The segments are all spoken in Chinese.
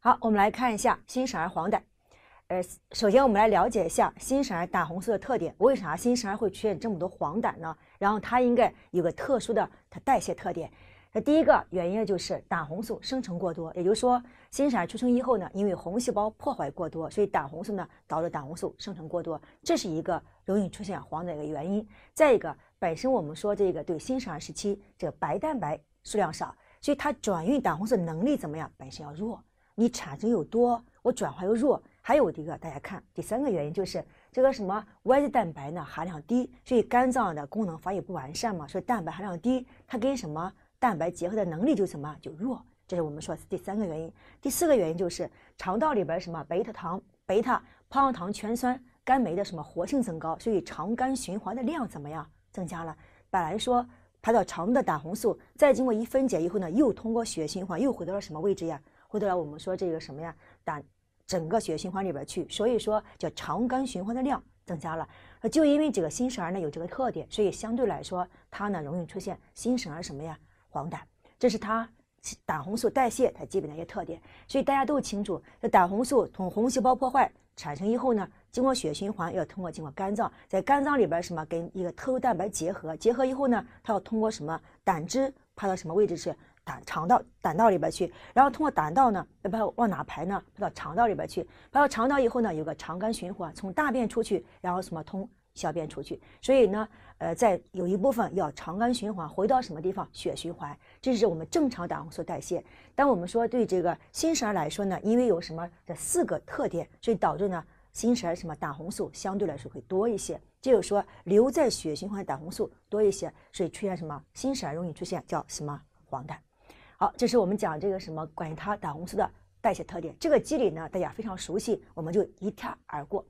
好，我们来看一下新生儿黄疸。呃，首先我们来了解一下新生儿胆红素的特点。为啥新生儿会出现这么多黄疸呢？然后它应该有个特殊的它代谢特点。那第一个原因就是胆红素生成过多，也就是说新生儿出生以后呢，因为红细胞破坏过多，所以胆红素呢导致胆红素生成过多，这是一个容易出现黄疸一个原因。再一个，本身我们说这个对新生儿时期这个白蛋白数量少，所以它转运胆红素能力怎么样？本身要弱。你产生又多，我转化又弱，还有一个大家看，第三个原因就是这个什么 y 蛋白呢含量低，所以肝脏的功能发育不完善嘛，所以蛋白含量低，它跟什么蛋白结合的能力就什么就弱，这是我们说第三个原因。第四个原因就是肠道里边什么贝塔糖、贝塔葡萄糖醛酸肝酶的什么活性增高，所以肠肝循环的量怎么样增加了？本来说排到肠的胆红素，再经过一分解以后呢，又通过血循环又回到了什么位置呀？回到了，我们说这个什么呀？胆整个血液循环里边去，所以说叫肠肝循环的量增加了。就因为这个新生儿呢有这个特点，所以相对来说它呢容易出现新生儿什么呀黄疸？这是它胆红素代谢它基本的一些特点。所以大家都清楚，这胆红素从红细胞破坏产生以后呢，经过血循环要通过经过肝脏，在肝脏里边什么跟一个特殊蛋白结合，结合以后呢，它要通过什么胆汁排到什么位置去？胆肠道胆道里边去，然后通过胆道呢，把往哪排呢？排到肠道里边去。排到肠道以后呢，有个肠肝循环，从大便出去，然后什么通小便出去。所以呢，呃，在有一部分要肠肝循环回到什么地方血循环，这是我们正常胆红素代谢。但我们说对这个新生儿来说呢，因为有什么这四个特点，所以导致呢新生儿什么胆红素相对来说会多一些，就是说留在血循环胆红素多一些，所以出现什么新生儿容易出现叫什么黄疸。好，这是我们讲这个什么关于它胆红素的代谢特点，这个机理呢大家非常熟悉，我们就一跳而过。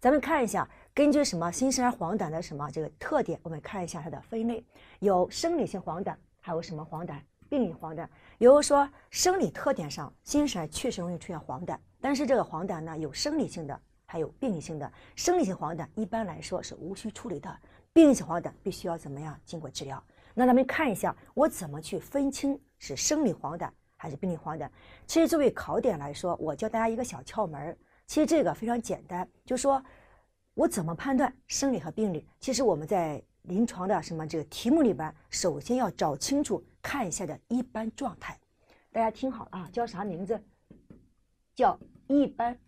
咱们看一下，根据什么新生儿黄疸的什么这个特点，我们看一下它的分类，有生理性黄疸，还有什么黄疸？病理黄疸。比如说生理特点上，新生儿确实容易出现黄疸，但是这个黄疸呢有生理性的，还有病理性的。生理性黄疸一般来说是无需处理的，病理性黄疸必须要怎么样经过治疗。那咱们看一下，我怎么去分清是生理黄疸还是病理黄疸？其实作为考点来说，我教大家一个小窍门儿。其实这个非常简单，就说我怎么判断生理和病理？其实我们在临床的什么这个题目里边，首先要找清楚看一下的一般状态。大家听好啊，叫啥名字？叫一般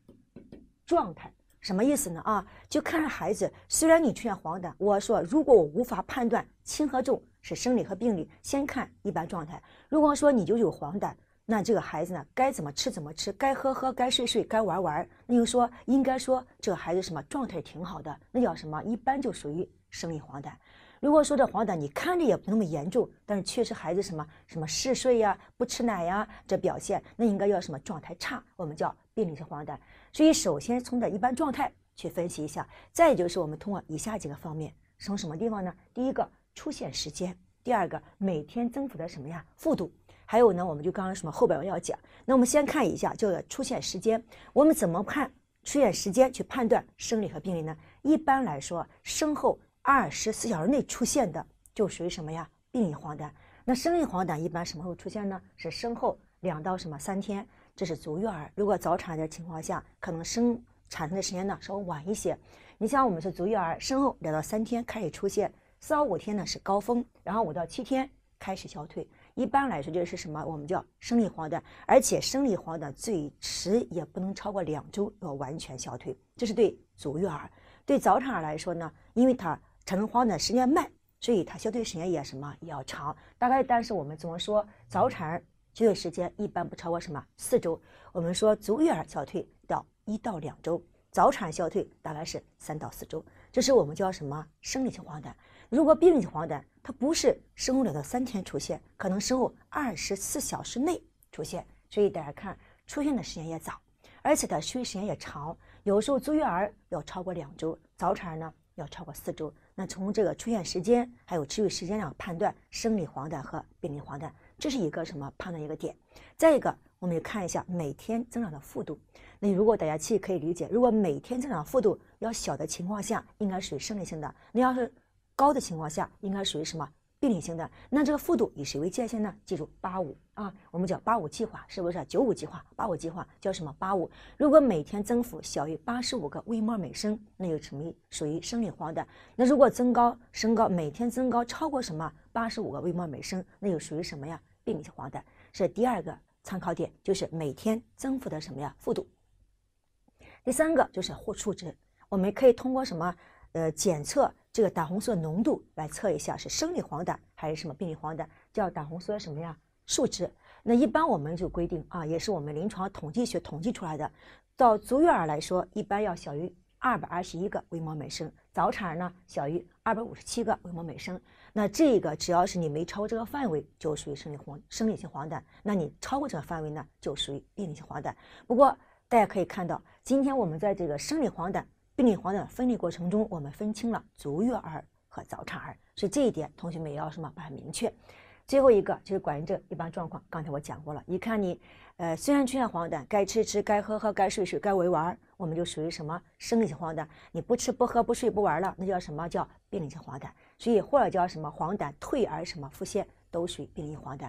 状态，什么意思呢？啊，就看着孩子，虽然你出现黄疸，我说如果我无法判断轻和重。是生理和病理，先看一般状态。如果说你就有黄疸，那这个孩子呢，该怎么吃怎么吃，该喝喝，该睡睡，该玩玩，那就说应该说这个孩子什么状态挺好的，那叫什么一般就属于生理黄疸。如果说这黄疸你看着也不那么严重，但是确实孩子什么什么嗜睡呀、不吃奶呀这表现，那应该叫什么状态差？我们叫病理性黄疸。所以首先从这一般状态去分析一下，再就是我们通过以下几个方面，从什么地方呢？第一个。出现时间，第二个每天增幅的什么呀？幅度，还有呢，我们就刚刚什么后边要讲。那我们先看一下，就做出现时间，我们怎么判出现时间去判断生理和病理呢？一般来说，生后二十四小时内出现的就属于什么呀？病理黄疸。那生理黄疸一般什么时候出现呢？是生后两到什么三天？这是足月儿。如果早产的情况下，可能生产生的时间呢稍微晚一些。你像我们是足月儿，生后两到三天开始出现。四到五天呢是高峰，然后五到七天开始消退。一般来说就是什么，我们叫生理黄疸，而且生理黄疸最迟也不能超过两周要完全消退。这是对足月儿，对早产儿来说呢，因为它产生黄疸时间慢，所以它消退时间也什么也要长。大概但是我们怎么说，早产儿消退时间一般不超过什么四周。我们说足月儿消退到一到两周，早产消退大概是三到四周。这是我们叫什么生理性黄疸。如果病理黄疸，它不是生后两到三天出现，可能生后二十四小时内出现，所以大家看出现的时间也早，而且它持续时间也长，有时候足月儿要超过两周，早产儿呢要超过四周。那从这个出现时间还有持续时间上判断生理黄疸和病理黄疸，这是一个什么判断一个点。再一个，我们看一下每天增长的幅度。那如果大家其实可以理解，如果每天增长幅度要小的情况下，应该属于生理性的。你要是高的情况下，应该属于什么病理性的？那这个幅度以谁为界限呢？记住八五啊，我们叫八五计划，是不是？九五计划、八五计划叫什么？八五。如果每天增幅小于八十五个微摩每升，那就成为属于生理黄疸。那如果增高升高，每天增高超过什么？八十五个微摩每升，那就属于什么呀？病理性黄疸是第二个参考点，就是每天增幅的什么呀？幅度。第三个就是互触值，我们可以通过什么？呃，检测。这个胆红素浓度来测一下，是生理黄疸还是什么病理黄疸？叫胆红素的什么呀数值？那一般我们就规定啊，也是我们临床统计学统计出来的。到足月儿来说，一般要小于二百二十一个微摩每升；早产儿呢，小于二百五十七个微摩每升。那这个只要是你没超过这个范围，就属于生理黄生理性黄疸。那你超过这个范围呢，就属于病理性黄疸。不过大家可以看到，今天我们在这个生理黄疸。病理黄疸的分类过程中，我们分清了足月儿和早产儿，所以这一点同学们也要什么把它明确。最后一个就是管于这一般状况，刚才我讲过了，一看你，呃，虽然出现黄疸，该吃吃，该喝喝，该睡睡，该玩玩，我们就属于什么生理性黄疸；你不吃不喝不睡不玩了，那叫什么？叫病理性黄疸。所以或者叫什么黄疸退而什么腹泻，都属于病理黄疸。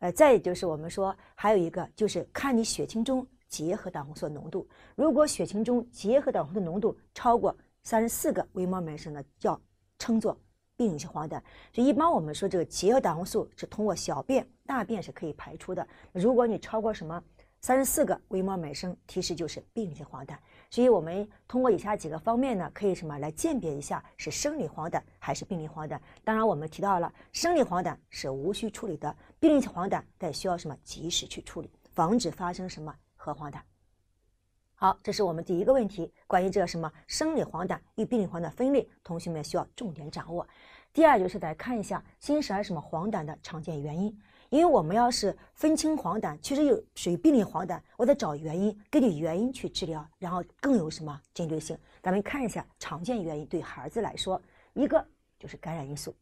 呃，再就是我们说还有一个就是看你血清中。结合胆红素浓度，如果血清中结合胆红素浓度超过三十四个微摩尔每升呢，叫称作病理性黄疸。所以一般我们说这个结合胆红素是通过小便、大便是可以排出的。如果你超过什么三十四个微摩尔每升，其实就是病理性黄疸。所以我们通过以下几个方面呢，可以什么来鉴别一下是生理黄疸还是病理黄疸？当然我们提到了生理黄疸是无需处理的，病理性黄疸在需要什么及时去处理，防止发生什么。和黄疸，好，这是我们第一个问题，关于这个什么生理黄疸与病理黄疸分类，同学们需要重点掌握。第二就是来看一下新生儿什么黄疸的常见原因，因为我们要是分清黄疸，确实有属于病理黄疸，我得找原因，根据原因去治疗，然后更有什么针对性。咱们看一下常见原因，对孩子来说，一个就是感染因素，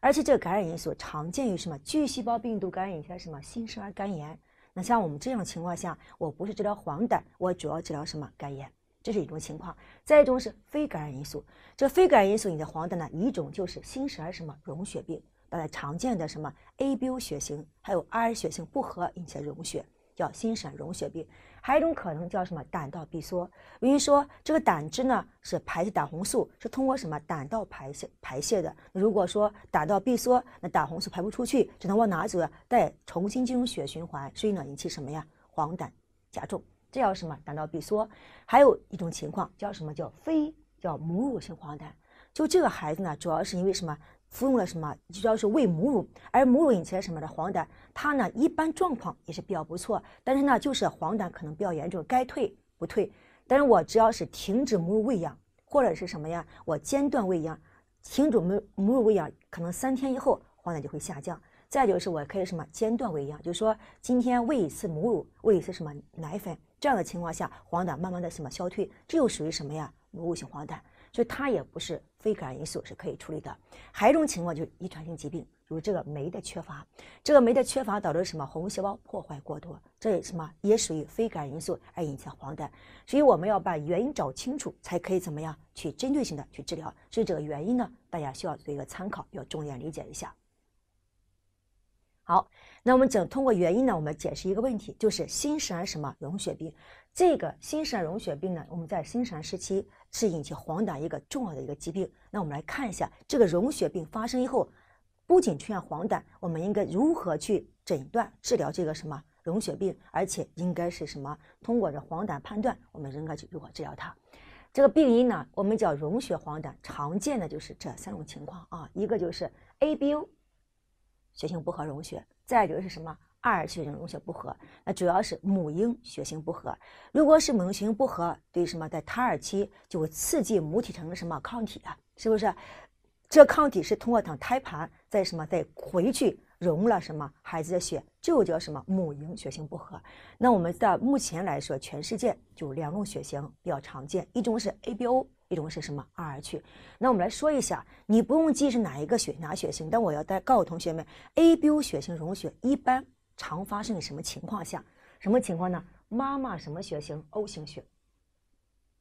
而且这个感染因素常见于什么巨细胞病毒感染引起什么新生儿肝炎。那像我们这样情况下，我不是治疗黄疸，我主要治疗什么肝炎，这是一种情况。再一种是非感染因素，这非感染因素引起的黄疸呢，一种就是新生儿什么溶血病，大家常见的什么 ABO 血型还有 r 血型不合引起溶血，叫新生儿溶血病。还有一种可能叫什么胆道闭缩，比如说这个胆汁呢是排胆红素，是通过什么胆道排泄排泄的。如果说胆道闭缩，那胆红素排不出去，只能往哪走呀？再重新进入血循环，所以呢引起什么呀？黄疸加重，这叫什么胆道闭缩。还有一种情况叫什么叫非叫母乳性黄疸？就这个孩子呢，主要是因为什么？服用了什么？主要是喂母乳，而母乳引起的什么的黄疸，它呢一般状况也是比较不错，但是呢就是黄疸可能比较严重，该退不退。但是我只要是停止母乳喂养，或者是什么呀，我间断喂养，停止母母乳喂养，可能三天以后黄疸就会下降。再就是我可以什么间断喂养，就是说今天喂一次母乳，喂一次什么奶粉，这样的情况下黄疸慢慢的什么消退，这又属于什么呀？母乳性黄疸。所以它也不是非感染因素是可以处理的，还有一种情况就是遗传性疾病，如这个酶的缺乏，这个酶的缺乏导致什么红细胞破坏过多，这也什么也属于非感染因素而引起的黄疸，所以我们要把原因找清楚，才可以怎么样去针对性的去治疗。所以这个原因呢，大家需要做一个参考，要重点理解一下。好，那我们整通过原因呢，我们解释一个问题，就是新生儿什么溶血病。这个新生儿溶血病呢，我们在新生儿时期是引起黄疸一个重要的一个疾病。那我们来看一下，这个溶血病发生以后，不仅出现黄疸，我们应该如何去诊断、治疗这个什么溶血病？而且应该是什么？通过这黄疸判断，我们应该去如何治疗它？这个病因呢，我们叫溶血黄疸，常见的就是这三种情况啊，一个就是 ABO 血型不合溶血，再一个是什么？Rh 血型溶血不合，那主要是母婴血型不合。如果是母婴血型不合，对什么，在胎儿期就会刺激母体成什么抗体啊？是不是？这抗体是通过等胎盘，在什么，在回去融了什么孩子的血，就叫什么母婴血型不合。那我们在目前来说，全世界就两种血型比较常见，一种是 ABO，一种是什么 Rh。那我们来说一下，你不用记是哪一个血哪血型，但我要再告诉同学们，ABO 血型溶血一般。常发生于什么情况下？什么情况呢？妈妈什么血型？O 型血。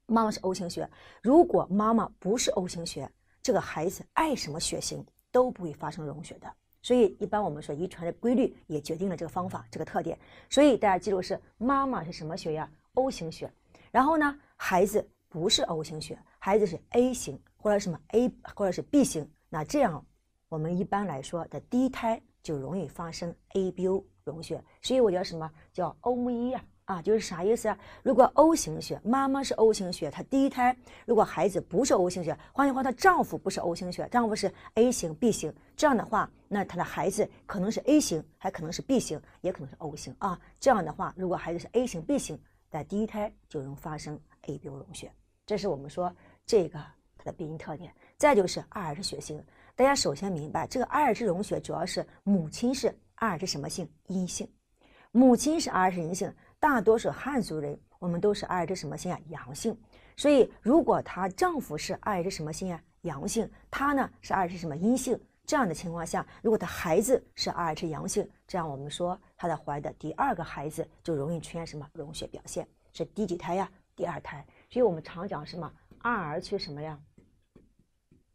妈妈是 O 型血，如果妈妈不是 O 型血，这个孩子爱什么血型都不会发生溶血的。所以，一般我们说遗传的规律也决定了这个方法这个特点。所以大家记住是妈妈是什么血呀？O 型血。然后呢，孩子不是 O 型血，孩子是 A 型或者什么 A 或者是 B 型。那这样，我们一般来说的低胎就容易发生 ABO。溶血，所以我觉得什么叫 O 一啊？啊，就是啥意思啊？如果 O 型血妈妈是 O 型血，她第一胎如果孩子不是 O 型血，换句话她丈夫不是 O 型血，丈夫是 A 型、B 型，这样的话，那她的孩子可能是 A 型，还可能是 B 型，也可能是 O 型啊。这样的话，如果孩子是 A 型、B 型，在第一胎就能发生 ABO 溶血。这是我们说这个它的病因特点。再就是 Rh 血型，大家首先明白，这个 Rh 溶血主要是母亲是。Rh 是什么性？阴性。母亲是 Rh 是阴性，大多数汉族人我们都是 Rh 是什么性啊？阳性。所以如果她丈夫是 Rh 是什么性啊？阳性，她呢是 Rh 是什么阴性？这样的情况下，如果她孩子是 Rh 是阳性，这样我们说她的怀的第二个孩子就容易出现什么溶血表现？是第几胎呀？第二胎。所以我们常讲什么 Rh 什么呀？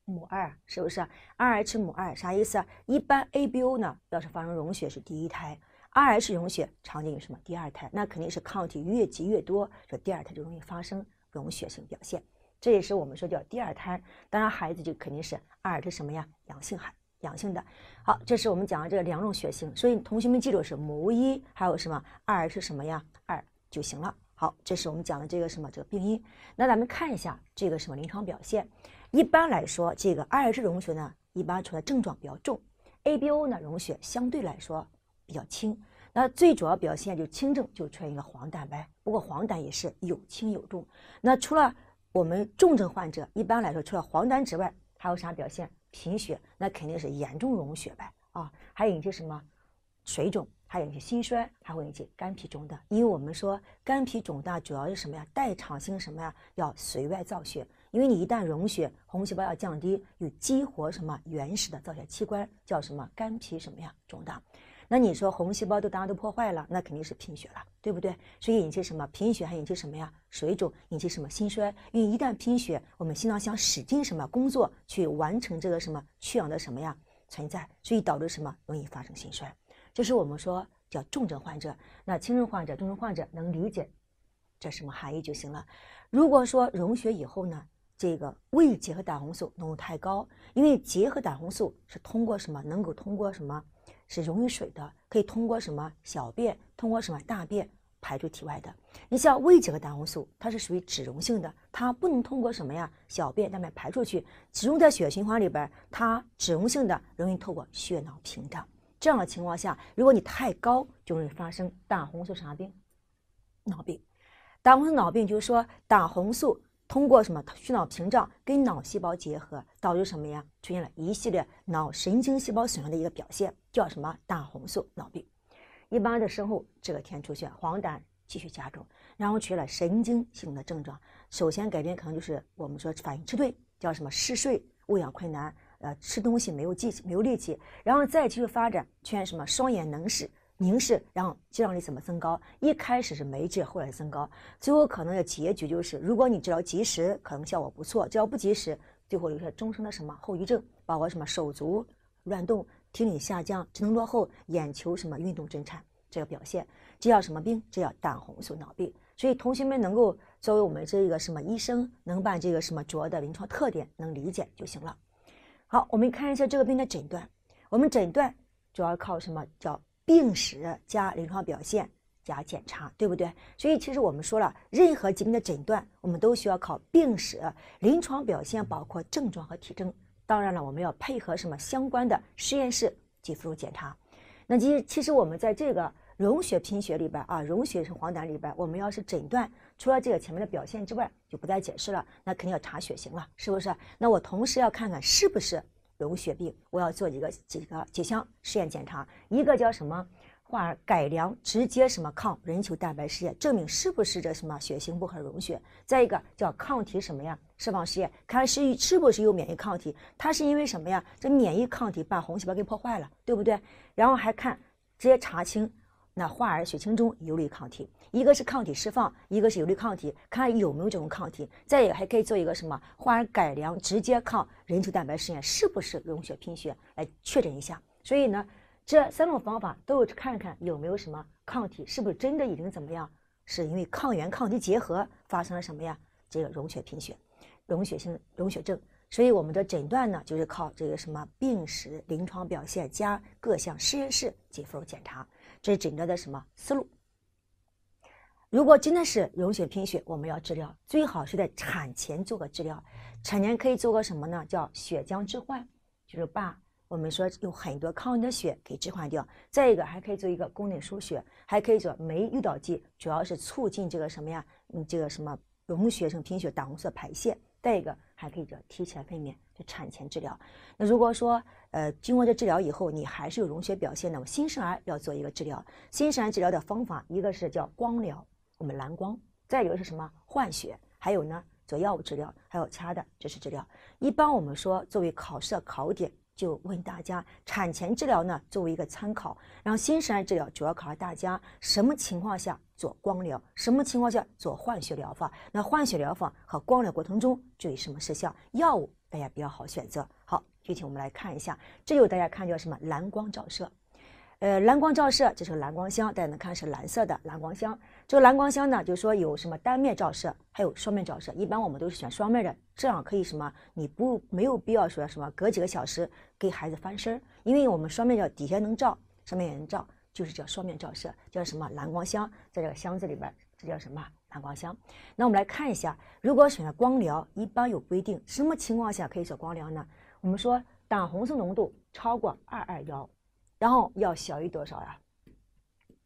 母二是不是 Rh 母二啥意思啊？一般 ABO 呢，要是发生溶血是第一胎，Rh 溶血常见于什么？第二胎，那肯定是抗体越积越多，这第二胎就容易发生溶血性表现。这也是我们说叫第二胎，当然孩子就肯定是 Rh 什么呀，阳性孩，阳性的。好，这是我们讲的这两种血型，所以同学们记住是母一，还有什么 Rh 什么呀，二就行了。好，这是我们讲的这个什么这个病因。那咱们看一下这个什么临床表现。一般来说，这个尔氏溶血呢，一般出来症状比较重，ABO 呢溶血相对来说比较轻。那最主要表现就轻症就出现一个黄疸呗。不过黄疸也是有轻有重。那除了我们重症患者，一般来说除了黄疸之外，还有啥表现？贫血，那肯定是严重溶血呗啊。还有一些什么水肿。还有一些心衰，还会引起肝脾肿大。因为我们说肝脾肿大主要是什么呀？代偿性什么呀？要随外造血。因为你一旦溶血，红细胞要降低，又激活什么原始的造血器官，叫什么肝脾什么呀肿大。那你说红细胞都当然都破坏了，那肯定是贫血了，对不对？所以引起什么贫血，还引起什么呀？水肿，引起什么心衰？因为一旦贫血，我们心脏想使劲什么工作去完成这个什么缺氧的什么呀存在，所以导致什么容易发生心衰。就是我们说叫重症患者，那轻症患者、重症患者能理解这什么含义就行了。如果说溶血以后呢，这个未结合胆红素浓度太高，因为结合胆红素是通过什么？能够通过什么是溶于水的？可以通过什么小便？通过什么大便排出体外的？你像未结合胆红素，它是属于脂溶性的，它不能通过什么呀小便那么排出去，中在血液循环里边，它脂溶性的容易透过血脑屏障。这样的情况下，如果你太高，就容易发生胆红素啥病。脑病，胆红素脑病就是说，胆红素通过什么血脑屏障，跟脑细胞结合，导致什么呀？出现了一系列脑神经细胞损伤的一个表现，叫什么胆红素脑病。一般的生候，这个天出现黄疸继续加重，然后出现了神经性的症状，首先改变可能就是我们说反应迟钝，叫什么嗜睡、喂养困难。呃，吃东西没有记，没有力气，然后再继续发展，出现什么双眼能视、凝视，然后肌张力怎么增高？一开始是没治后来增高，最后可能的结局就是，如果你治疗及时，可能效果不错；只要不及时，最后留下终生的什么后遗症，包括什么手足乱动、听力下降、智能落后、眼球什么运动震颤这个表现，这叫什么病？这叫胆红素脑病。所以同学们能够作为我们这个什么医生，能把这个什么主要的临床特点能理解就行了。好，我们看一下这个病的诊断。我们诊断主要靠什么？叫病史加临床表现加检查，对不对？所以其实我们说了，任何疾病的诊断，我们都需要靠病史、临床表现，包括症状和体征。当然了，我们要配合什么相关的实验室及辅助检查。那其实，其实我们在这个溶血贫血里边啊，溶血性黄疸里边，我们要是诊断。除了这个前面的表现之外，就不再解释了。那肯定要查血型了，是不是？那我同时要看看是不是溶血病，我要做一个几个几项实验检查。一个叫什么？化改良直接什么抗人球蛋白试验，证明是不是这什么血型不合溶血。再一个叫抗体什么呀？释放试验，看是是不是有免疫抗体。它是因为什么呀？这免疫抗体把红细胞给破坏了，对不对？然后还看直接查清。那患儿血清中有离抗体，一个是抗体释放，一个是游离抗体，看有没有这种抗体。再也还可以做一个什么患儿改良直接抗人球蛋白试验，是不是溶血贫血来确诊一下。所以呢，这三种方法都是看看有没有什么抗体，是不是真的已经怎么样，是因为抗原抗体结合发生了什么呀？这个溶血贫血、溶血性溶血症。所以我们的诊断呢，就是靠这个什么病史、临床表现加各项实验室几份检查。这是整个的什么思路？如果真的是溶血贫血，我们要治疗，最好是在产前做个治疗。产前可以做个什么呢？叫血浆置换，就是把我们说有很多抗凝的血给置换掉。再一个还可以做一个宫内输血，还可以做酶诱导剂，主要是促进这个什么呀？嗯，这个什么溶血性贫血胆红素排泄。再一个还可以叫提前分娩，叫产前治疗。那如果说，呃，经过这治疗以后，你还是有溶血表现的，我新生儿要做一个治疗。新生儿治疗的方法，一个是叫光疗，我们蓝光；再一个是什么换血，还有呢做药物治疗，还有其他的就是治疗。一般我们说作为考试的考点，就问大家产前治疗呢作为一个参考，然后新生儿治疗主要考察大家什么情况下。做光疗，什么情况下做换血疗法？那换血疗法和光疗过程中注意什么事项？药物大家比较好选择。好，具体我们来看一下，这就大家看叫什么蓝光照射，呃，蓝光照射就是蓝光箱，大家能看是蓝色的蓝光箱。这个蓝光箱呢，就是说有什么单面照射，还有双面照射，一般我们都是选双面的，这样可以什么？你不没有必要说什么隔几个小时给孩子翻身，因为我们双面照底下能照，上面也能照。就是叫双面照射，叫什么蓝光箱，在这个箱子里边，这叫什么蓝光箱？那我们来看一下，如果选择光疗，一般有规定，什么情况下可以做光疗呢？我们说胆红素浓度超过二二幺，然后要小于多少呀？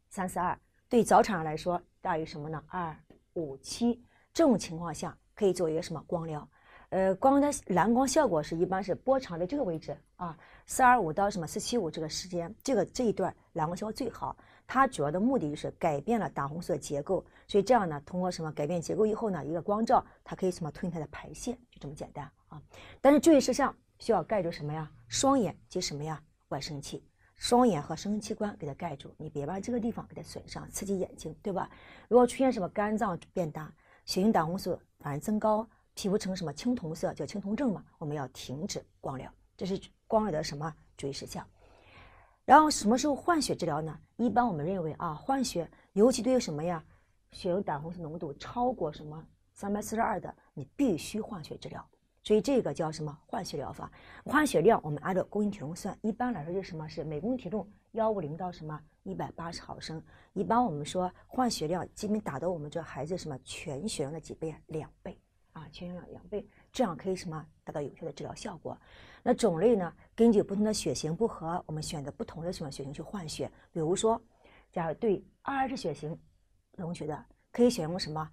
三四二。对早产儿来说，大于什么呢？二五七。这种情况下可以做一个什么光疗？呃，光的蓝光效果是一般是波长在这个位置啊，四二五到什么四七五这个时间，这个这一段蓝光效果最好。它主要的目的就是改变了胆红素的结构，所以这样呢，通过什么改变结构以后呢，一个光照它可以什么进它的排泄，就这么简单啊。但是注意事项需要盖住什么呀？双眼及什么呀？外生气，器、双眼和生殖器官给它盖住，你别把这个地方给它损伤，刺激眼睛，对吧？如果出现什么肝脏变大、血性胆红素反而增高。皮肤呈什么青铜色，叫青铜症嘛？我们要停止光疗，这是光疗的什么注意事项？然后什么时候换血治疗呢？一般我们认为啊，换血尤其对于什么呀，血流胆红素浓度超过什么三百四十二的，你必须换血治疗。所以这个叫什么换血疗法？换血量我们按照公斤体重算，一般来说就是什么？是每公斤体重幺五零到什么一百八十毫升。一般我们说换血量基本达到我们这孩子什么全血量的几倍？两倍。啊，全用两两倍，这样可以什么达到有效的治疗效果？那种类呢？根据不同的血型不合，我们选择不同的什么血型去换血。比如说，假如对 RH 血型溶血的，可以选用什么？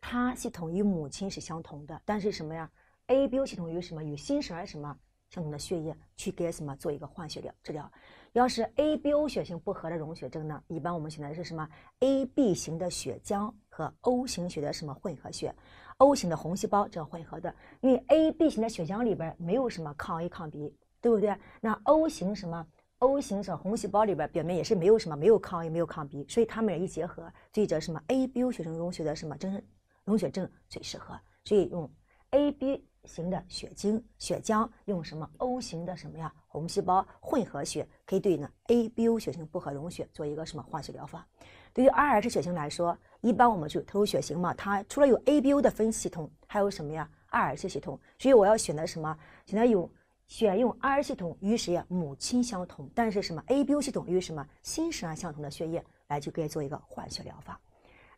他系统与母亲是相同的，但是什么呀？ABO 系统与什么与新生儿什么相同的血液去给什么做一个换血疗治疗？要是 ABO 血型不合的溶血症呢？一般我们选择的是什么？AB 型的血浆。和 O 型血的什么混合血，O 型的红细胞这混合的，因为 AB 型的血浆里边没有什么抗 A 抗 B，对不对？那 O 型什么 O 型么红细胞里边表面也是没有什么，没有抗 A 没有抗 B，所以它们俩一结合，所以叫什么 ABO 血型血的什么真溶血症最适合，所以用 AB 型的血清血浆，用什么 O 型的什么呀红细胞混合血可以对呢 ABO 血型不合溶血做一个什么化学疗法？对于 Rh 血型来说。一般我们去投入血型嘛，它除了有 ABO 的分系统，还有什么呀？R 系统。所以我要选择什么？选择有选用 R 系统与谁呀？母亲相同，但是什么 ABO 系统与什么新生儿相同的血液来就可以做一个换血疗法。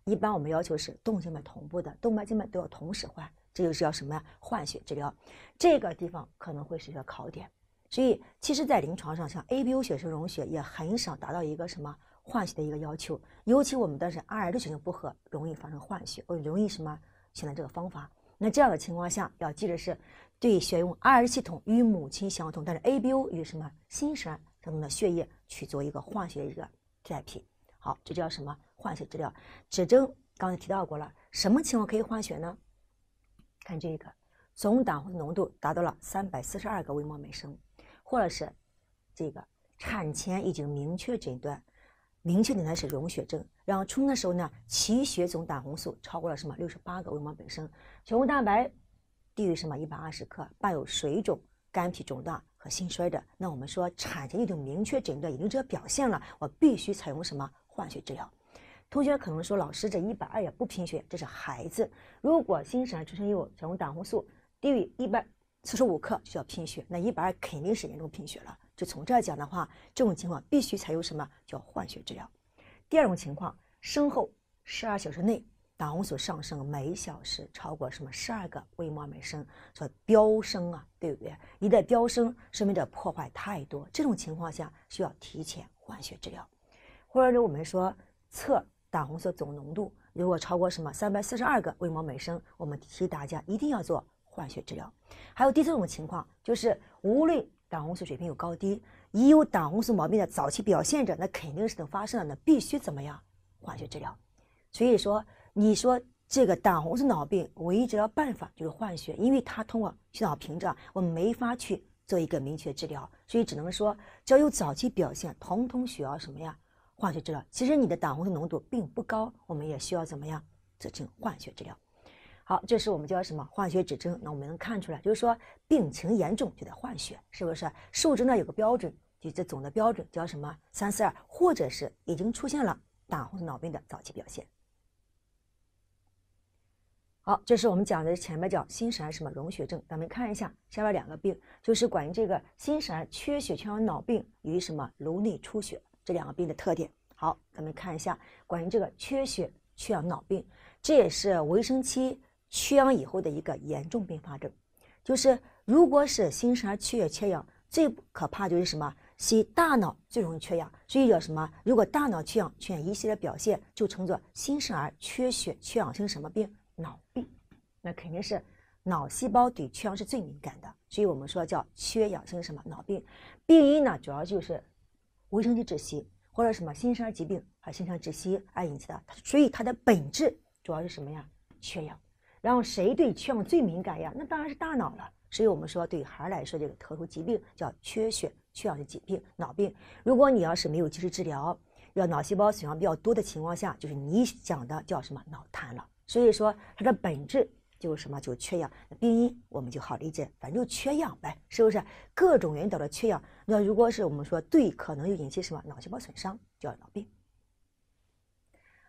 一般我们要求是动静脉同步的，动脉静脉都要同时换，这就是叫什么呀？换血治疗。这个地方可能会是一个考点。所以其实，在临床上，像 ABO 血型溶血也很少达到一个什么？换血的一个要求，尤其我们的是 Rh 血型不合，容易发生换血，呃，容易什么选择这个方法？那这样的情况下，要记得是对选用 Rh 系统与母亲相同，但是 ABO 与什么新生儿相同的血液去做一个换血一个替代品。好，这叫什么换血治疗？指征刚才提到过了，什么情况可以换血呢？看这个总胆红素浓度达到了三百四十二个微摩每升，或者是这个产前已经明确诊断。明确的呢是溶血症，然后出生的时候呢，脐血总胆红素超过了什么六十八个微摩本升，血红蛋白低于什么一百二十克，伴有水肿、肝脾肿大和心衰的，那我们说产前已经明确诊断，已经这表现了，我必须采用什么换血治疗？同学可能说老师这一百二也不贫血，这是孩子。如果新生儿出生以后血红素低于一百四十五克就要贫血，那一百二肯定是严重贫血了。就从这儿讲的话，这种情况必须采用什么叫换血治疗。第二种情况，生后十二小时内胆红素上升每小时超过什么十二个微摩每升，说飙升啊，对不对？一旦飙升，说明这破坏太多，这种情况下需要提前换血治疗。或者我们说测胆红素总浓度，如果超过什么三百四十二个微摩每升，我们提醒大家一定要做换血治疗。还有第四种情况，就是无论胆红素水平有高低，已有胆红素毛病的早期表现者，那肯定是能发生的，那必须怎么样化学治疗。所以说，你说这个胆红素脑病唯一治疗办法就是换血，因为它通过血脑屏障，我们没法去做一个明确治疗，所以只能说，只要有早期表现，统统需要什么呀化学治疗。其实你的胆红素浓度并不高，我们也需要怎么样进行化学治疗。好，这是我们叫什么？化学指征。那我们能看出来，就是说病情严重就得换血，是不是？数值呢有个标准，就这总的标准叫什么？三四二，或者是已经出现了脑红脑病的早期表现。好，这是我们讲的前面叫心儿什么溶血症。咱们看一下下面两个病，就是关于这个心儿缺血缺氧脑病与什么颅内出血这两个病的特点。好，咱们看一下关于这个缺血缺氧脑病，这也是维生期。缺氧以后的一个严重并发症，就是如果是新生儿缺血缺氧，最可怕就是什么？是大脑最容易缺氧，所以叫什么？如果大脑缺氧，出现一系列表现，就称作新生儿缺血缺氧性什么病？脑病。那肯定是脑细胞对缺氧是最敏感的，所以我们说叫缺氧性什么脑病？病因呢，主要就是，围生期窒息或者什么新生儿疾病和新生儿窒息而引起的。所以它的本质主要是什么呀？缺氧。然后谁对缺氧最敏感呀？那当然是大脑了。所以我们说，对孩儿来说，这个特殊疾病叫缺血缺氧的疾病，脑病。如果你要是没有及时治疗，要脑细胞损伤比较多的情况下，就是你讲的叫什么脑瘫了。所以说，它的本质就是什么，就缺氧。病因我们就好理解，反正就缺氧呗，是不是？各种原因导致缺氧。那如果是我们说对，可能就引起什么脑细胞损伤，叫脑病。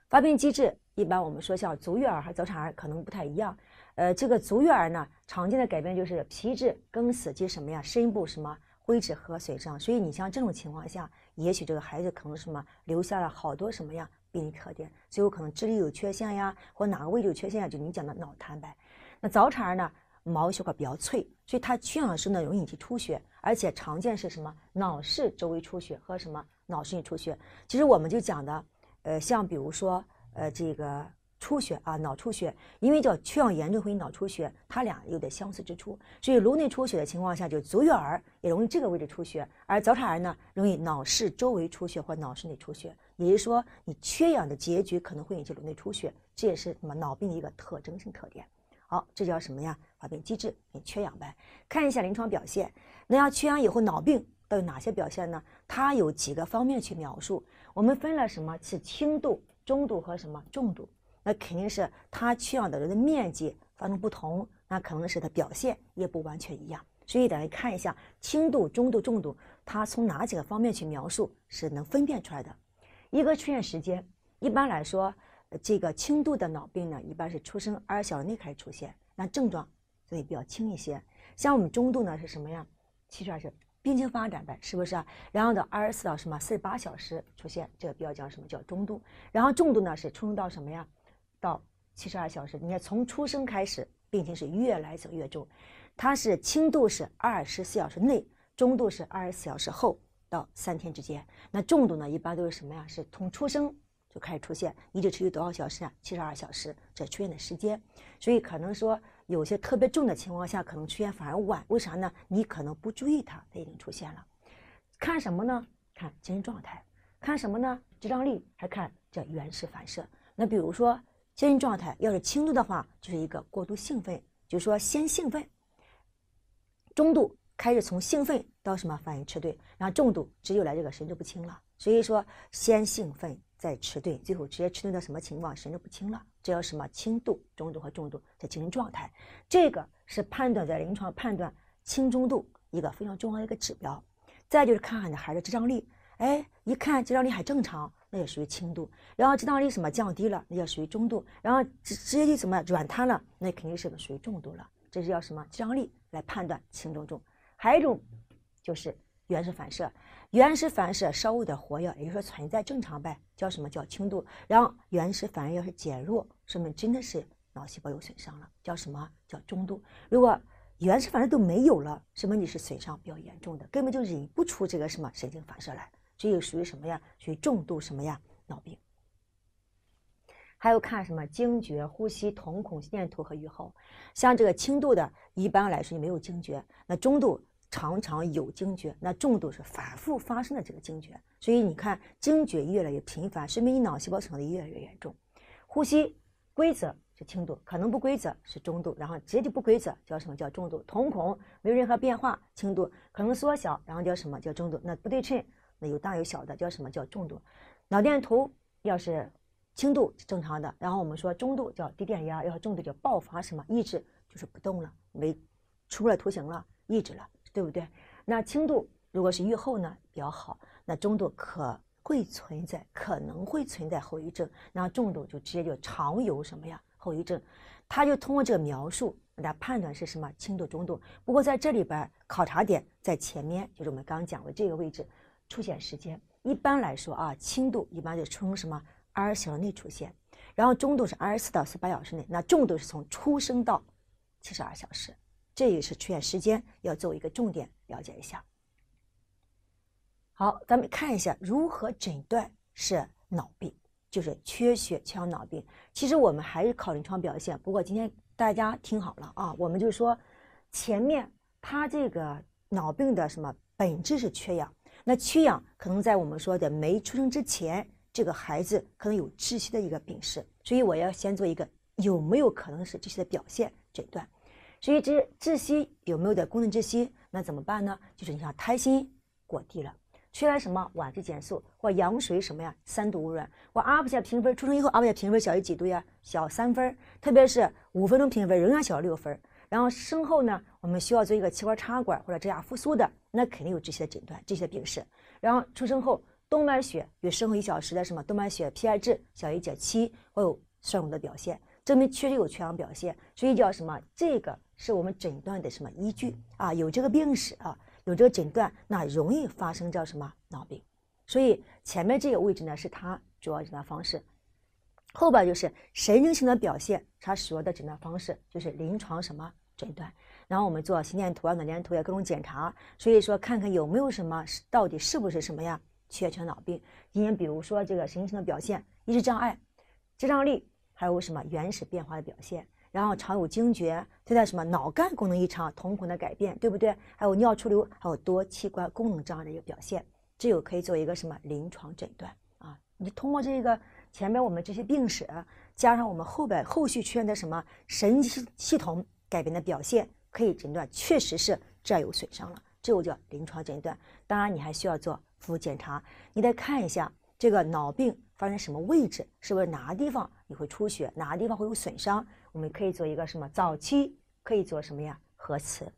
发病机制。一般我们说像足月儿和早产儿可能不太一样，呃，这个足月儿呢，常见的改变就是皮质梗死及什么呀，深部什么灰质和损伤，所以你像这种情况下，也许这个孩子可能什么留下了好多什么呀病理特点，最后可能智力有缺陷呀，或哪个位置有缺陷呀，就你讲的脑瘫呗。那早产儿呢，毛血管比较脆，所以它缺氧时呢容易引起出血，而且常见是什么脑室周围出血和什么脑室内出血。其实我们就讲的，呃，像比如说。呃，这个出血啊，脑出血，因为叫缺氧严重会脑出血，它俩有点相似之处。所以颅内出血的情况下，就足月儿也容易这个位置出血，而早产儿呢，容易脑室周围出血或脑室内出血。也就是说，你缺氧的结局可能会引起颅内出血，这也是什么脑病的一个特征性特点。好，这叫什么呀？发病机制，你缺氧呗。看一下临床表现，那要缺氧以后脑病都有哪些表现呢？它有几个方面去描述，我们分了什么是轻度。中度和什么重度？那肯定是它缺氧的人的面积发生不同，那可能是它表现也不完全一样。所以大家看一下，轻度、中度、重度，它从哪几个方面去描述是能分辨出来的？一个出现时间，一般来说，这个轻度的脑病呢，一般是出生二小时内开始出现，那症状所以比较轻一些。像我们中度呢是什么呀？七十二小时。病情发展呗，是不是啊？然后到二十四到什么四十八小时出现，这个比较叫什么叫中度。然后重度呢是出生到什么呀？到七十二小时。你看从出生开始，病情是越来走越重。它是轻度是二十四小时内，中度是二十四小时后到三天之间。那重度呢一般都是什么呀？是从出生就开始出现，一直持续多少小时啊？七十二小时这出院的时间。所以可能说。有些特别重的情况下，可能出现反而晚，为啥呢？你可能不注意它，它已经出现了。看什么呢？看精神状态，看什么呢？智张力，还看这原始反射。那比如说精神状态，要是轻度的话，就是一个过度兴奋，就说先兴奋，中度开始从兴奋到什么反应迟钝，然后重度只有来这个神志不清了。所以说先兴奋，再迟钝，最后直接迟钝到什么情况？神志不清了。这叫什么？轻度、中度和重度的精神状态，这个是判断在临床判断轻中度一个非常重要的一个指标。再就是看看你孩子的肌张力，哎，一看肌张力很正常，那也属于轻度；然后肌张力什么降低了，那也属于中度；然后直接就什么软瘫了，那肯定是属于重度了。这是叫什么肌张力来判断轻中重？还有一种就是原始反射。原始反射稍微有点活跃，也就是说存在正常呗，叫什么叫轻度。然后原始反应要是减弱，说明真的是脑细胞有损伤了，叫什么叫中度。如果原始反射都没有了，说明你是损伤比较严重的，根本就引不出这个什么神经反射来，所以属于什么呀？属于重度什么呀？脑病。还有看什么惊厥、呼吸、瞳孔、心电图和愈后。像这个轻度的，一般来说你没有惊厥，那中度。常常有惊厥，那重度是反复发生的这个惊厥，所以你看惊厥越来越频繁，说明你脑细胞损伤的越来越严重。呼吸规则是轻度，可能不规则是中度，然后直接不规则叫什么叫重度？瞳孔没有任何变化，轻度可能缩小，然后叫什么叫中度？那不对称，那有大有小的叫什么叫重度？脑电图要是轻度正常的，然后我们说中度叫低电压，要重度叫爆发什么？抑制就是不动了，没出来图形了，抑制了。对不对？那轻度如果是愈后呢，比较好；那中度可会存在，可能会存在后遗症；那重度就直接就常有什么呀后遗症。他就通过这个描述来判断是什么轻度、中度。不过在这里边考察点在前面，就是我们刚刚讲过这个位置出现时间。一般来说啊，轻度一般就从什么二十小时内出现，然后中度是二十四到四十八小时内，那重度是从出生到七十二小时。这也是出现时间要做一个重点了解一下。好，咱们看一下如何诊断是脑病，就是缺血缺氧脑病。其实我们还是考临床表现，不过今天大家听好了啊，我们就说前面他这个脑病的什么本质是缺氧。那缺氧可能在我们说的没出生之前，这个孩子可能有窒息的一个病史，所以我要先做一个有没有可能是窒息的表现诊断。所以，这窒息有没有点功能窒息？那怎么办呢？就是你像胎心过低了，缺了什么晚期减速或羊水什么呀三度污染？我阿普加评分出生以后，阿普加评分小于几度呀？小三分儿，特别是五分钟评分仍然小于六分儿。然后生后呢，我们需要做一个气管插管或者支架复苏的，那肯定有这些诊断，这些病史。然后出生后动脉血与生后一小时的什么动脉血 pH 值小于减7会有酸中的表现，证明确实有缺氧表现。所以叫什么这个？是我们诊断的什么依据啊？有这个病史啊，有这个诊断，那容易发生叫什么脑病？所以前面这个位置呢，是它主要诊断方式。后边就是神经性的表现，它主要的诊断方式就是临床什么诊断？然后我们做心电图啊、脑电图呀、各种检查，所以说看看有没有什么，到底是不是什么呀？缺缺脑病，因为比如说这个神经性的表现，意识障碍、智障力，还有什么原始变化的表现。然后常有惊厥，存在什么脑干功能异常、瞳孔的改变，对不对？还有尿出流，还有多器官功能障碍的一个表现，这有可以做一个什么临床诊断啊？你通过这个前面我们这些病史，加上我们后边后续出现的什么神经系统改变的表现，可以诊断确实是这有损伤了。这叫临床诊断。当然，你还需要做辅助检查，你得看一下这个脑病发生什么位置，是不是哪个地方你会出血，哪个地方会有损伤？我们可以做一个什么？早期可以做什么呀？核磁，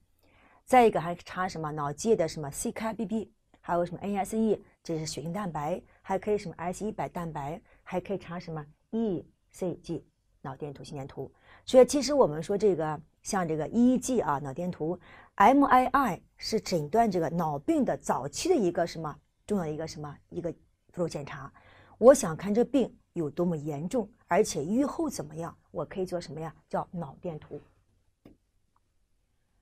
再一个还查什么？脑界的什么 Ckbb，还有什么 NSE，这是血清蛋白，还可以什么 S 一百蛋白，还可以查什么 ECG，脑电图、心电图。所以其实我们说这个像这个 EEG 啊，脑电图 m i i 是诊断这个脑病的早期的一个什么重要的一个什么一个辅助检查。我想看这病有多么严重，而且愈后怎么样？我可以做什么呀？叫脑电图。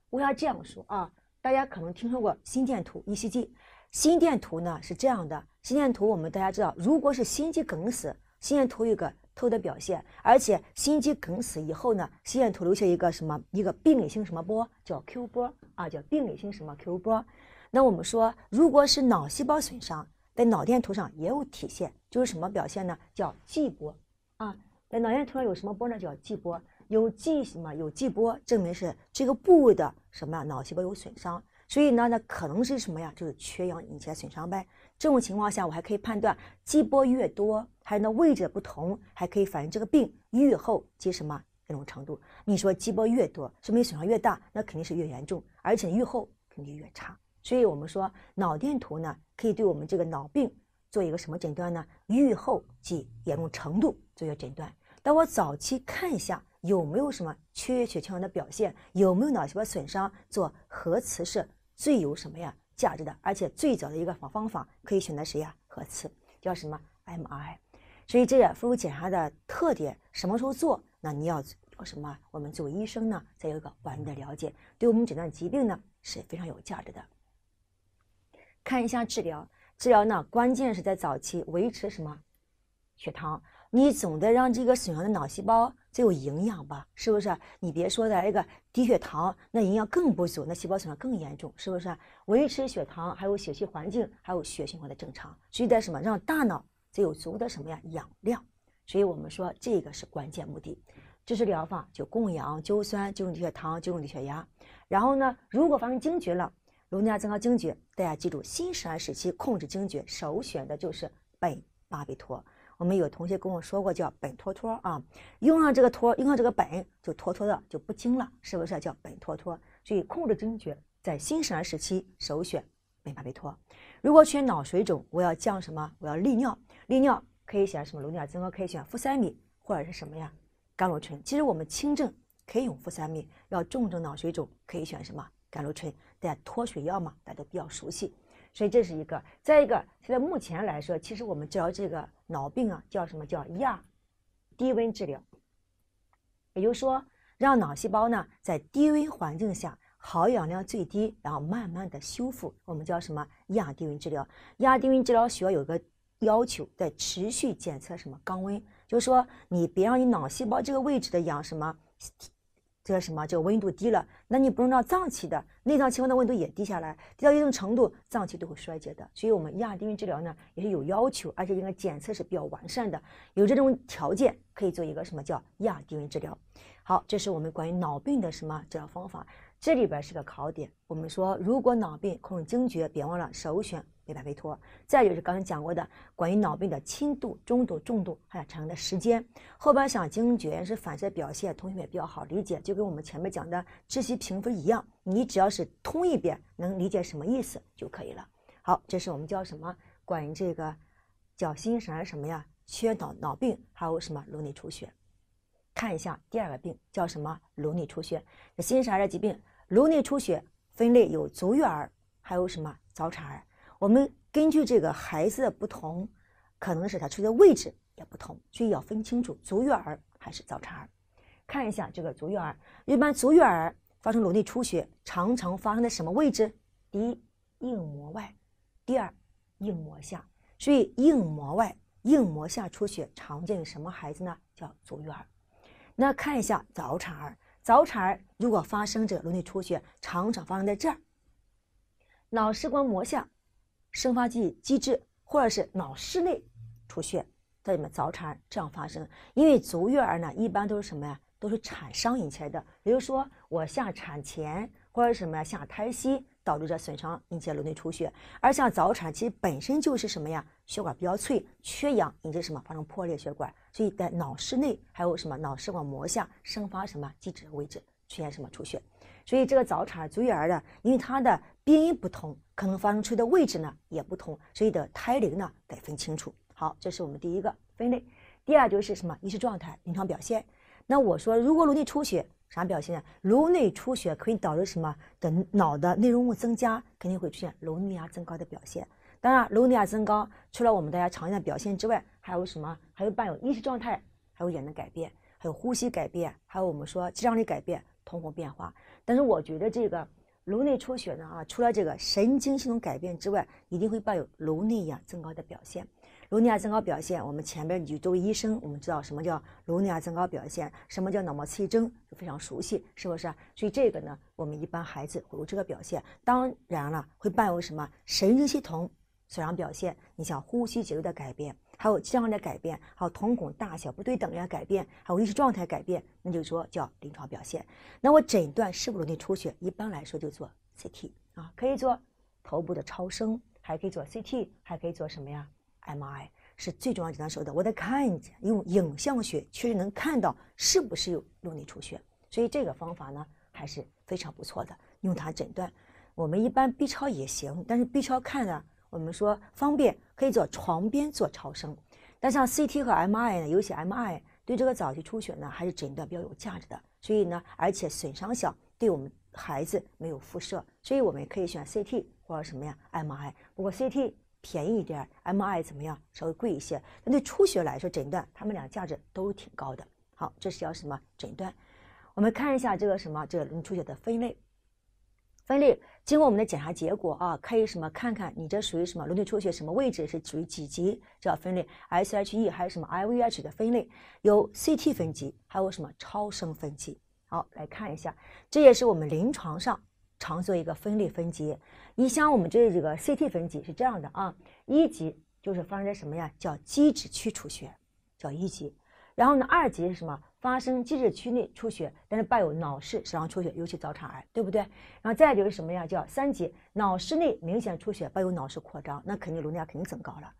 我要这样说啊，大家可能听说过心电图、E C G。心电图呢是这样的，心电图我们大家知道，如果是心肌梗死，心电图有个特的表现，而且心肌梗死以后呢，心电图留下一个什么？一个病理性什么波？叫 Q 波啊，叫病理性什么 Q 波？那我们说，如果是脑细胞损伤，在脑电图上也有体现。就是什么表现呢？叫继波啊，在脑电图上有什么波呢？叫继波。有继什么？有继波，证明是这个部位的什么呀？脑细胞有损伤。所以呢，那可能是什么呀？就是缺氧引起的损伤呗。这种情况下，我还可以判断继波越多，还有那位置的不同，还可以反映这个病愈后及什么那种程度。你说继波越多，说明损伤越大，那肯定是越严重，而且愈后肯定越差。所以我们说，脑电图呢，可以对我们这个脑病。做一个什么诊断呢？预后及严重程度做一个诊断。当我早期看一下有没有什么缺血缺的表现，有没有脑细胞损伤，做核磁是最有什么呀？价值的，而且最早的一个方方法可以选择谁呀？核磁叫什么？MRI。所以这个腹部检查的特点，什么时候做？那你要要什么？我们作为医生呢，再有一个完整的了解，对我们诊断疾病呢是非常有价值的。看一下治疗。治疗呢，关键是在早期维持什么血糖？你总得让这个损伤的脑细胞具有营养吧，是不是？你别说的那个低血糖，那营养更不足，那细胞损伤更严重，是不是？维持血糖，还有血气环境，还有血循环的正常，所以在什么让大脑具有足够的什么呀氧量？所以我们说这个是关键目的。这是疗法，就供氧、纠酸、纠正低血糖、纠正低血压。然后呢，如果发生惊厥了。颅内压增高惊厥，大家记住，新生儿时期控制惊厥首选的就是苯巴比妥。我们有同学跟我说过，叫苯托托啊，用上这个托，用上这个苯，就妥妥的就不惊了，是不是叫苯托托？所以控制惊厥在新生儿时期首选苯巴比妥。如果选脑水肿，我要降什么？我要利尿，利尿可以选什么？颅内压增高可以选呋塞米或者是什么呀？甘露醇。其实我们轻症可以用呋塞米，要重症脑水肿可以选什么？甘露醇，大脱水药嘛，大家都比较熟悉，所以这是一个。再一个，现在目前来说，其实我们治疗这个脑病啊，叫什么叫亚低温治疗，也就是说，让脑细胞呢在低温环境下耗氧量最低，然后慢慢的修复。我们叫什么亚低温治疗？亚低温治疗需要有个要求，在持续检测什么肛温，就是说你别让你脑细胞这个位置的氧什么。这个什么，这个温度低了，那你不能让脏器的内脏器官的温度也低下来，低到一定程度，脏器都会衰竭的。所以，我们亚低温治疗呢，也是有要求，而且应该检测是比较完善的，有这种条件可以做一个什么叫亚低温治疗。好，这是我们关于脑病的什么治疗方法，这里边是个考点。我们说，如果脑病控制惊厥，别忘了首选。给他委托，再就是刚才讲过的关于脑病的轻度、中度、重度，还有产生的时间。后边想惊厥是反射表现，同学们比较好理解，就跟我们前面讲的窒息评分一样，你只要是通一遍能理解什么意思就可以了。好，这是我们叫什么？关于这个脚心啥什么呀？缺脑脑病还有什么颅内出血？看一下第二个病叫什么？颅内出血。那心啥的疾病？颅内出血分类有足月儿，还有什么早产儿？我们根据这个孩子的不同，可能是他出的位置也不同，所以要分清楚足月儿还是早产儿。看一下这个足月儿，一般足月儿发生颅内出血常常发生在什么位置？第一硬膜外，第二硬膜下。所以硬膜外、硬膜下出血常见于什么孩子呢？叫足月儿。那看一下早产儿，早产儿如果发生这个颅内出血，常常发生在这儿，脑室管膜下。生发剂机制，或者是脑室内出血，在你们早产这样发生，因为足月儿呢一般都是什么呀，都是产伤引起的，也就是说我下产前或者什么呀下胎息导致这损伤引起颅内出血，而像早产其实本身就是什么呀，血管比较脆，缺氧引起什么发生破裂血管，所以在脑室内还有什么脑血管膜下生发什么积脂的位置。出现什么出血？所以这个早产足月儿的，因为它的病因不同，可能发生出的位置呢也不同，所以的胎龄呢得分清楚。好，这是我们第一个分类。第二就是什么意识状态、临床表现。那我说如果颅内出血啥表现呢？颅内出血可以导致什么？等脑的内容物增加，肯定会出现颅内压增高的表现。当然，颅内压增高除了我们大家常见的表现之外，还有什么？还有伴有意识状态，还有眼的改变，还有呼吸改变，还有我们说肌张力改变。瞳孔变化，但是我觉得这个颅内出血呢啊，除了这个神经系统改变之外，一定会伴有颅内压增高的表现。颅内压增高表现，我们前面你就作为医生，我们知道什么叫颅内压增高表现，什么叫脑膜刺激征，就非常熟悉，是不是？所以这个呢，我们一般孩子会有这个表现，当然了，会伴有什么神经系统损伤表现，你想呼吸节律的改变。还有这样的改变，还有瞳孔大小不对等呀，改变，还有意识状态改变，那就说叫临床表现。那我诊断是不是颅内出血，一般来说就做 CT 啊，可以做头部的超声，还可以做 CT，还可以做什么呀？MI 是最重要诊断手段，我得看用影像学确实能看到是不是有颅内出血，所以这个方法呢还是非常不错的，用它诊断，我们一般 B 超也行，但是 B 超看的。我们说方便可以做床边做超声，但像 CT 和 MRI 呢，尤其 MRI 对这个早期出血呢还是诊断比较有价值的。所以呢，而且损伤小，对我们孩子没有辐射，所以我们可以选 CT 或者什么呀 MRI。不过 CT 便宜一点，MRI 怎么样，稍微贵一些。但对出血来说，诊断他们俩价值都挺高的。好，这是叫什么诊断？我们看一下这个什么这个出血的分类。分类，经过我们的检查结果啊，可以什么看看你这属于什么颅内出血，什么位置是属于几级叫分类，SHE 还有什么 IVH 的分类，有 CT 分级，还有什么超声分级。好，来看一下，这也是我们临床上常做一个分类分级。你像我们这这个 CT 分级是这样的啊，一级就是发生在什么呀？叫基质区出血，叫一级。然后呢，二级是什么？发生机质区内出血，但是伴有脑室室上出血，尤其早产儿，对不对？然后再就是什么呀，叫三级，脑室内明显出血，伴有脑室扩张，那肯定颅内压肯定增高了。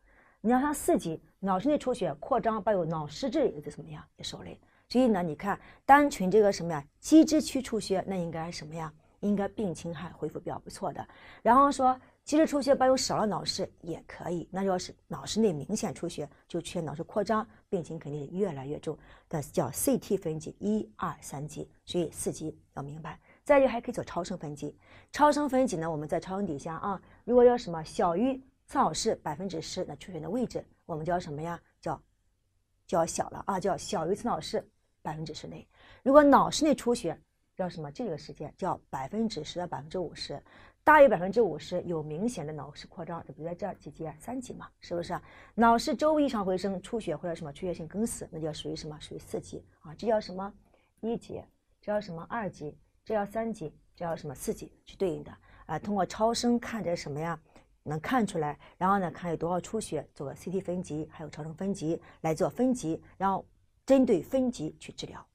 你要像四级，脑室内出血扩张伴有脑实质，也是怎么样，也受累。所以呢，你看单纯这个什么呀，机制区出血，那应该什么呀？应该病情还恢复比较不错的。然后说。其实出血伴有少了脑室也可以，那要是脑室内明显出血，就缺脑室扩张，病情肯定是越来越重。但叫 CT 分级，一、二、三级，所以四级要明白。再就还可以做超声分级，超声分级呢，我们在超声底下啊，如果要什么小于次脑室百分之十，那出血的位置我们叫什么呀？叫叫小了啊，叫小于次脑室百分之十内。如果脑室内出血叫什么？这个时间叫百分之十到百分之五十。大于百分之五十有明显的脑室扩张，这不在这几级啊，三级嘛，是不是？脑室周围异常回声出血或者什么出血性梗死，那就属于什么？属于四级啊。这叫什么？一级，这叫什么？二级，这叫三级，这叫什么？四级，去对应的啊。通过超声看着什么呀？能看出来，然后呢，看有多少出血，做个 CT 分级，还有超声分级来做分级，然后针对分级去治疗。